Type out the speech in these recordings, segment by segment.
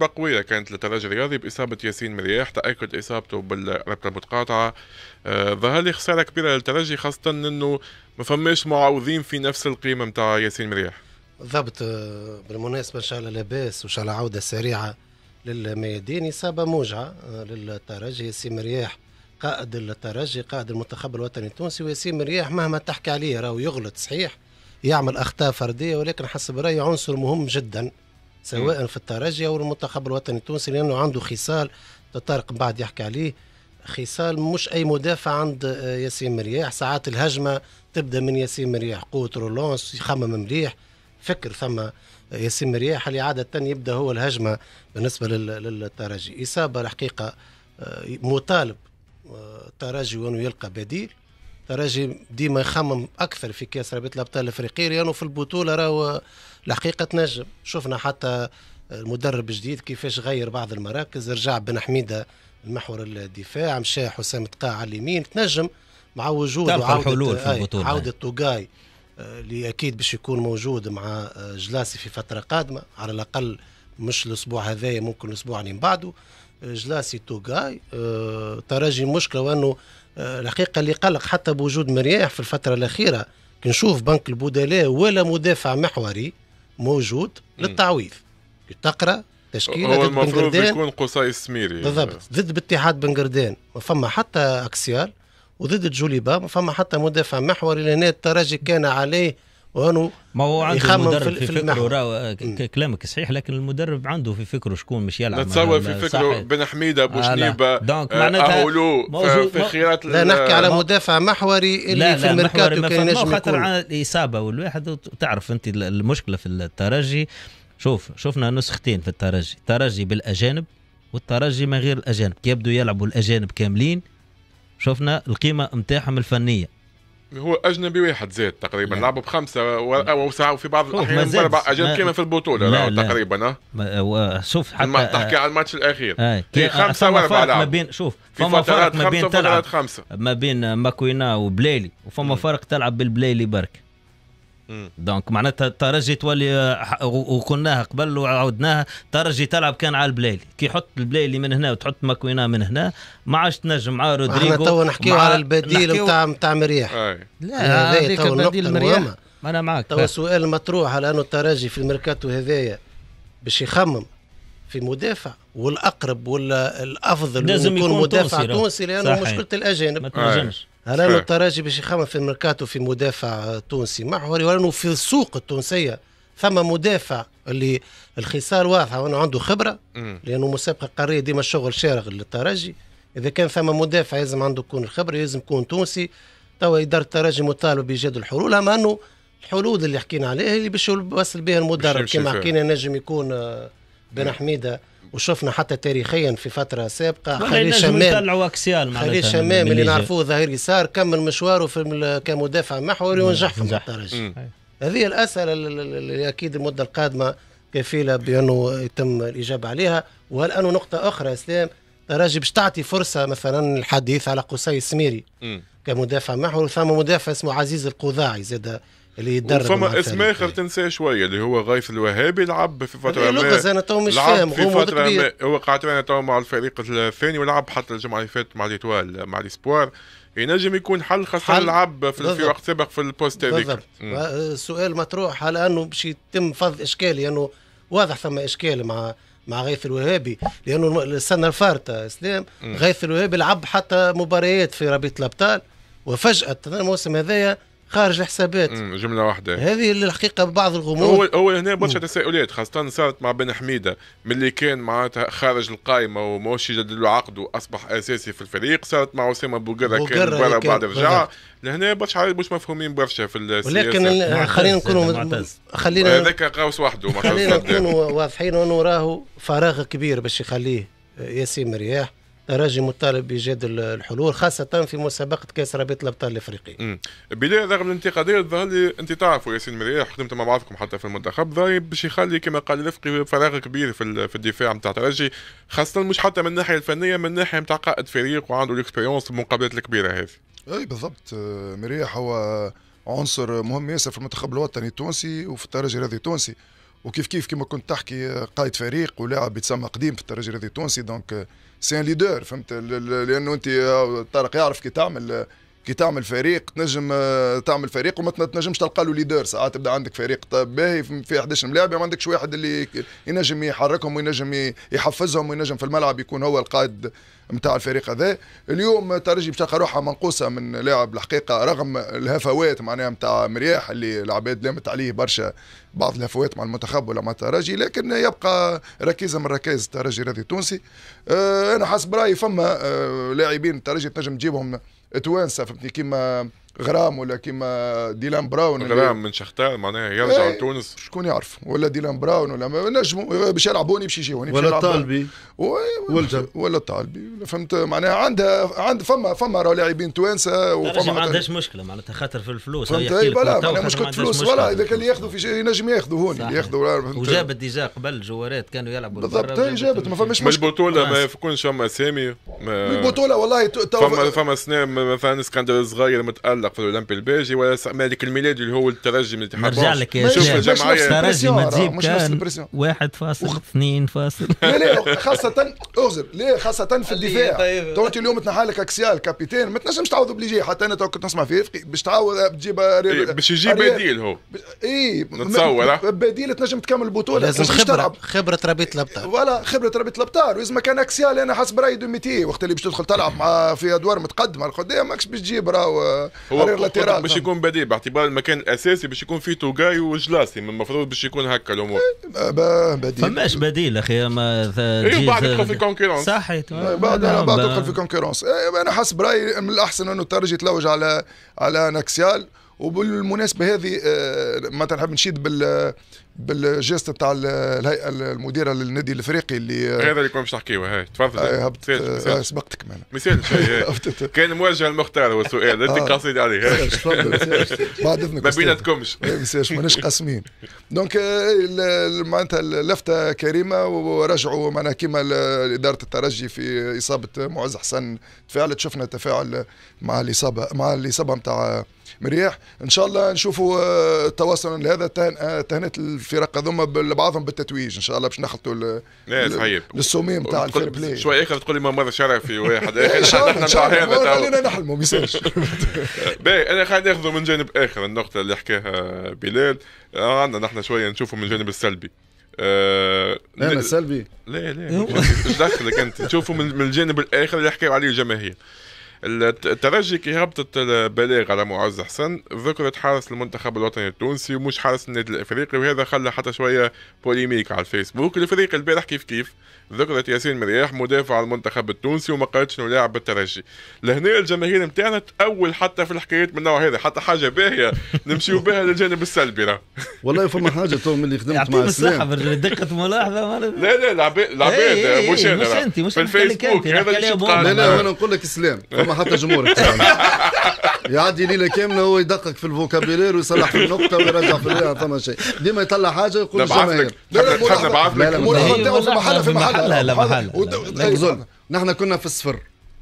بقوية كانت للترجي الرياضي بإصابة ياسين مرياح تأكد إصابته بالربطة المتقاطعة آه، ظهر لي خسارة كبيرة للترجي خاصة أنه ما فماش معوضين في نفس القيمة متاع ياسين مرياح بالضبط آه، بالمناسبة إن شاء الله لاباس وإن شاء الله عودة سريعة للميادين إصابة موجعة آه، للترجي ياسين مرياح قائد الترجي قائد المنتخب الوطني التونسي وياسين مرياح مهما تحكي عليه راهو يغلط صحيح يعمل أخطاء فردية ولكن حسب رأيي عنصر مهم جداً سواء في الترجي او المنتخب الوطني التونسي لانه عنده خصال طارق بعد يحكي عليه خصال مش اي مدافع عند آه، ياسين مرياح ساعات الهجمه تبدا من ياسين مرياح قوه رولونس يخمم مليح فكر ثم ياسين مرياح اللي عاده يبدا هو الهجمه بالنسبه للترجي اصابه الحقيقه آه، مطالب الترجي آه، وانه يلقى بديل الترجي ديما يخمم اكثر في كاس رابطه الابطال الافريقيه لانه يعني في البطوله راهو الحقيقه تنجم شفنا حتى المدرب الجديد كيفاش غير بعض المراكز رجع بن حميده المحور الدفاع مشى حسام تقاع على اليمين تنجم مع وجود وعودة في عودة توغاي آه، اللي اكيد باش يكون موجود مع آه، جلاسي في فتره قادمه على الاقل مش الاسبوع هذايا ممكن الاسبوع اللي من بعده آه، جلاسي توغاي أه تراجي مشكله وانه الحقيقه اللي قلق حتى بوجود مرياح في الفتره الاخيره كنشوف بنك البودلاء ولا مدافع محوري موجود للتعويض تقرا تشكيله هو المفروض يكون قصي السميري بالضبط ضد باتحاد بن ما فما حتى اكسيال وضد جوليبا ما فما حتى مدافع محوري لان الترجي كان عليه وهنا ما هو عنده يخمم المدرب في, في فكره كلامك صحيح لكن المدرب عنده في فكره شكون مش يلعب نتصور في فكره بن حميده بو آه، شنيبه آه، اهولو في خيارات لا نحكي على مدافع محوري اللي لا في الميركاتو كان ينجم خاطر على الاصابه والواحد تعرف انت المشكله في الترجي شوف شفنا نسختين في الترجي الترجي بالاجانب والترجي من غير الاجانب يبدو يلعبوا الاجانب كاملين شفنا القيمه نتاعهم الفنيه هو اجنبي واحد زاد تقريبا لعبوا بخمسه او ساعه وفي بعض الاحيان باربع اجانب كيما في البطوله تقريبا آه. آه، شوف حتى ما آه، تحكي على الماتش الاخير آه. كي خمسه واربع ما بين شوف فما فرق ما بين تلعب خمسة. ما بين ماكوينا وبليلي وفما فرق تلعب بالبليلي برك دونك معناتها ترجي تولي آه، وقلناها قبل وعودناها ترجي تلعب كان على البلايلي كي يحط البلايلي من هنا وتحط ماكوينا من هنا ما عادش تنجم مع رودريجو احنا توا نحكيو على البديل نتاع نتاع مريح أي. لا هذيك البديل مريح انا معاك تو سؤال مطروح على انه الترجي في الميركاتو هذايا باش يخمم في مدافع والاقرب ولا الافضل لازم يكون مدافع تونسي لانه مشكله الاجانب ما تنجمش رانا الترجي باش يخمم في الميركاتو في مدافع تونسي محوري ولا في السوق التونسيه ثم مدافع اللي الخصال واضحه وانه عنده خبره لانه مسابقه قاريه ديما الشغل شارغ للترجي اذا كان ثم مدافع لازم عنده يكون الخبره لازم يكون تونسي توا اداره الترجي مطالب بايجاد الحلول اما انه الحلول اللي حكينا عليها اللي باش يوصل بها المدرب كما حكينا نجم يكون آه، بن حميده وشفنا حتى تاريخيا في فتره سابقه خليل شمام خليل شمام اللي نعرفوه ظهير يسار كمل مشواره في كمدافع محوري نعم، ونجح في الدرجه هذه الاسئله اللي اكيد المده القادمه كفيله بانه يتم الاجابه عليها وهل أنه نقطه اخرى اسلام تراجي باش تعطي فرصه مثلا الحديث على قصي السميري كمدافع محور ثم مدافع اسمه عزيز القضاعي زاد اللي يتدرب فما اسم اخر تنساه شويه اللي هو غيث الوهابي لعب في فتره ما انا تو مش فاهم في فتره ما هو قعد انا تو مع الفريق الثاني ولعب حتى الجمعه اللي فاتت مع ليتوال مع ليسبوار ينجم يكون حل خاصه لعب في, في وقت سابق في البوست هذيك السؤال مطروح على انه باش يتم فض اشكال لانه يعني واضح ثم اشكال مع مع غيث الوهابي لانه السنه الفارطه اسلام غيث الوهابي لعب حتى مباريات في رابطه الابطال وفجاه الموسم هذايا خارج الحسابات جمله واحده هذه الحقيقه ببعض الغموض هو هو هنا برشا تساؤلات خاصه صارت مع بن حميده ملي كان معناتها خارج القائمه وماهوش يجدد له عقده واصبح اساسي في الفريق صارت مع اسامه بوقره كان برا بعد رجع لهنا برشا مش مفهومين برشا في السياسه ولكن خلينا نكونوا خلينا هذاك قوس وحده خلينا نكونوا واضحين انه راهو فراغ كبير باش يخليه ياسين مرياح راجي مطالب بايجاد الحلول خاصه في مسابقه كاس رابطه الابطال الافريقي. بداية رغم الانتقادات ظهر لي انت تعرفوا ياسين مريح خدمت مع بعضكم حتى في المنتخب ظهر باش يخلي كما قال رفقي فراغ كبير في, في الدفاع نتاع ترجي خاصه مش حتى من الناحيه الفنيه من الناحيه نتاع قائد فريق وعنده الاكسبيرونس المقابلات الكبيره هذه. اي بالضبط آه، مريح هو عنصر مهم ياسر في المنتخب الوطني التونسي وفي الترجي الرياضي التونسي وكيف كيف كما كنت تحكي آه، قائد فريق ولاعب يتسمى قديم في الترجي الرياضي التونسي دونك سي ان ليدر فهمت لانه انت آه، طارق يعرف كي تعمل آه، كي تعمل فريق تنجم آه، تعمل فريق وما تنجمش تلقى له ليدر ساعات تبدا عندك فريق طيب، باهي في 11 ملاعب ما عندكش واحد اللي ينجم يحركهم وينجم يحفزهم وينجم في الملعب يكون هو القائد نتاع الفريق هذا اليوم ترجي تلقى روحها منقوصه من لاعب الحقيقه رغم الهفوات معناها نتاع مرياح اللي العباد لامت عليه برشا بعض الهفوات مع المنتخب ولا مع الترجي لكن يبقى ركيزه من ركائز الترجي الرياضي التونسي آه، انا حسب رايي فما آه، لاعبين الترجي تنجم تجيبهم توانسه فهمتني كيما غرام ولا كيما ديلان براون غرام من شختال معناها يرجع ايه لتونس شكون يعرف ولا ديلان براون ولا نجموا باش يلعبوني باش يجيوني ولا الطالبي ولا ولا الطالبي فهمت معناها عندها عند فما فما راهو لاعبين توانسه وفما ما عندهاش مشكله معناتها خاطر في الفلوس فهمت اي بلا مشكله فلوس فوالا اذا كان اللي ياخذوا في شيء ينجم ياخذوا هون اللي ياخذوا وجابت ديجا قبل جوارات كانوا يلعبوا بالضبط اي جابت ما فماش مشكله البطوله ما يكونش فما اسامي البطوله والله فما فما سنين مثلا اسكندر صغير متالق يتعلق في الاولمبي الباجي ولا مالك الميلادي اللي هو الترجي من الاتحاد نرجع لك شوف الجمعيه الترجي ما تجيب كان واحد فاصل وخ... اثنين فاصل لا لا خاصة اغزر ليه خاصة في الدفاع طيب. تو انت اليوم تنحى لك اكسيال كابيتان ما تنجمش تعوض بليجي حتى انا تو كنت نسمع في رفقي باش تعوض تجيب إيه، باش يجيب بديل هو اي نتصور بديل تنجم تكمل البطولة لازم خبرة خبرة ربيت الابطال ولا خبرة ربيت الابطال واذا ما كان اكسيال انا حسب رايي دوميتي وقت اللي باش تدخل تلعب مع في ادوار متقدمة القدام ماكش باش تجيب راهو هو لاتيرال باش يكون بديل باعتبار المكان الاساسي باش يكون فيه توجاي وجلاسي من المفروض باش يكون هكا الامور إيه، بديل فماش بديل اخي ما ايوه بعد تدخل في كونكورونس صحيح بعد بعد تدخل في كونكورونس إيه، انا حسب رايي من الاحسن انه ترجي يتلوج على على ناكسيال وبالمناسبه هذه آه، ما نحب نشيد بال بالجيست نتاع الهيئه المديره للنادي الافريقي اللي هذا اللي كنا باش نحكيوه هاي تفضل آه، هبت آه، سبقتك معنا مثال كان موجه المختار هو السؤال انت آه قاصد عليه بعد اذنك ما بيناتكمش إيه، ما ماناش قاسمين دونك آه، معناتها اللفته كريمه ورجعوا معناها كيما اداره الترجي في اصابه معز حسن تفاعلت شفنا تفاعل مع الاصابه مع الاصابه نتاع مريح ان شاء الله نشوفوا آه، تواصلا لهذا آه، تهنئه الفرق هذوما بعضهم بالتتويج ان شاء الله باش نخلطوا للسومين نتاع الفير بلاي شويه اخر تقول لي ما ماذا شرع في واحد هذا خلينا نحلموا ما يصيرش انا خلينا ناخذوا من جانب اخر النقطه اللي حكاها بلال آه، عندنا نحن شويه نشوفوا من الجانب السلبي آه انا سلبي لا لا ايش أيوه. دخلك انت تشوفوا من الجانب الاخر اللي حكاوا عليه الجماهير الترجي كي هبطت البلاغ على معز حسن ذكرت حارس المنتخب الوطني التونسي ومش حارس النادي الافريقي وهذا خلى حتى شويه بوليميك على الفيسبوك الفريق البارح كيف كيف ذكرت ياسين مرياح مدافع المنتخب التونسي وما قالتش انه لاعب بالترجي لهنا الجماهير نتاعنا تاول حتى في الحكايات من النوع هذا حتى حاجه باهيه نمشيو بها للجانب السلبي راه والله فما حاجه تو ملي خدمت مع السلام دقه ملاحظه لا لا العباد العباد إيه، إيه، مش انا مش انت مش في الفيسبوك هذا لا لا انا نقول لك السلام فما فما حتى جمهورك يعدي ليله كامله هو يدقق في الفوكابيلير ويصلح في النقطه ويرجع في فما شيء ديما يطلع حاجه يقول الجماهير لا لا بعث لك في محل في محل لا لا محل نحن كنا في الصفر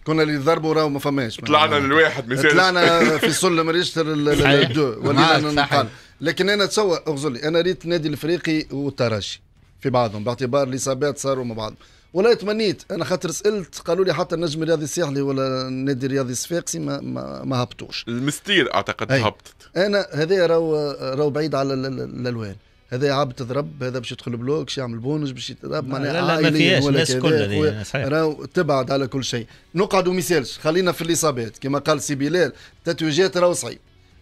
كنا اللي ضربوا راهو ما فماش طلعنا يعني للواحد مازال طلعنا في سلم ريشتر الدو ولينا نقال لكن انا تصور اغزلي انا ريت نادي الافريقي والترجي في بعضهم باعتبار الاصابات صاروا مع بعضهم والله تمنيت انا خاطر سالت قالوا لي حتى النجم الرياضي الساحلي ولا النادي الرياضي الصفاقسي ما, ما, ما هبطوش المستير اعتقد أي. هبطت انا هذا راهو راهو بعيد على الالوان هذا عاب تضرب هذا باش يدخل بلوك باش يعمل بونج باش يضرب معناها عائليا الناس كلها راهو تبعد على كل شيء نقعدوا مثالش خلينا في الاصابات كما قال سي بلال تتويجات راهو صعيب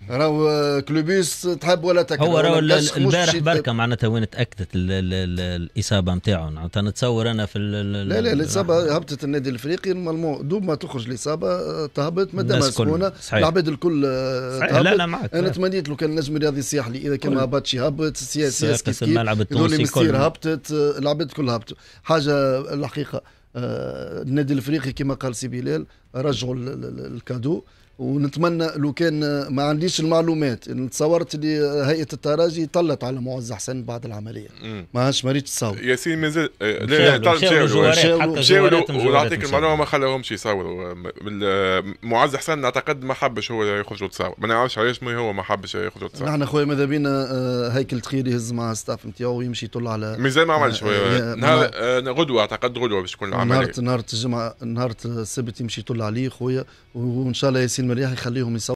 راهو كلوبيس تحب ولا تكره هو راهو البارح بركه معناتها وين تاكدت الاصابه نتاعو معناتها نتصور انا في لا لا الاصابه هبطت النادي الافريقي نورمالمون دوب ما تخرج الاصابه آه، تهبط ما دام سخونه العباد الكل آه، صحيح لا لا معك انا تمنيت لو كان نجم رياضي السياح لي اذا كان ما هبطش يهبط سياس الملعب التونسي كل هبطت آه، العباد الكل هبطوا حاجه الحقيقه النادي الافريقي كما قال سي بلال رجعوا الكادو ونتمنى لو كان ما عنديش المعلومات تصورت اللي هيئه التراجي طلت على معز حسن بعد العمليه ما هاش ريتش تصور ياسين مازال لا مشاولوا مشاولوا ونعطيك المعلومه ما خلاهمش يصوروا معز حسن اعتقد ما حبش هو يخرج وتصور ما نعرفش علاش هو ما حبش يخرج وتصور نحن خويا ماذا بينا آه، هيكل تخيل يهز مع ستاف نتاعو ويمشي يطل على مازال ما عملش آه، آه، نهار غدوه اعتقد غدوه باش تكون العمليه نهار نهار الجمعه نهار السبت يمشي يطل عليه خويا وان شاء الله ياسين المريخ يخليهم يصوروا